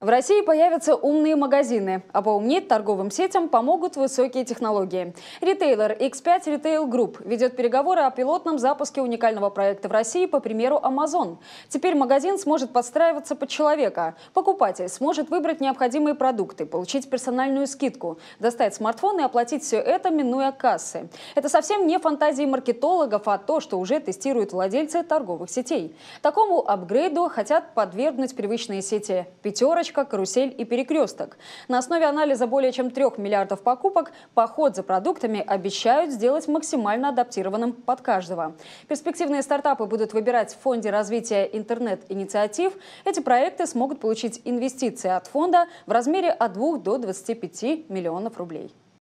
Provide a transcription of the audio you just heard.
В России появятся умные магазины, а поумнеть торговым сетям помогут высокие технологии. Ритейлер X5 Retail Group ведет переговоры о пилотном запуске уникального проекта в России по примеру Amazon. Теперь магазин сможет подстраиваться под человека. Покупатель сможет выбрать необходимые продукты, получить персональную скидку, достать смартфон и оплатить все это, минуя кассы. Это совсем не фантазии маркетологов, а то, что уже тестируют владельцы торговых сетей. Такому апгрейду хотят подвергнуть привычные сети «Пятерочка», «Точка», «Карусель» и «Перекресток». На основе анализа более чем трех миллиардов покупок поход за продуктами обещают сделать максимально адаптированным под каждого. Перспективные стартапы будут выбирать в Фонде развития интернет-инициатив. Эти проекты смогут получить инвестиции от фонда в размере от 2 до 25 миллионов рублей.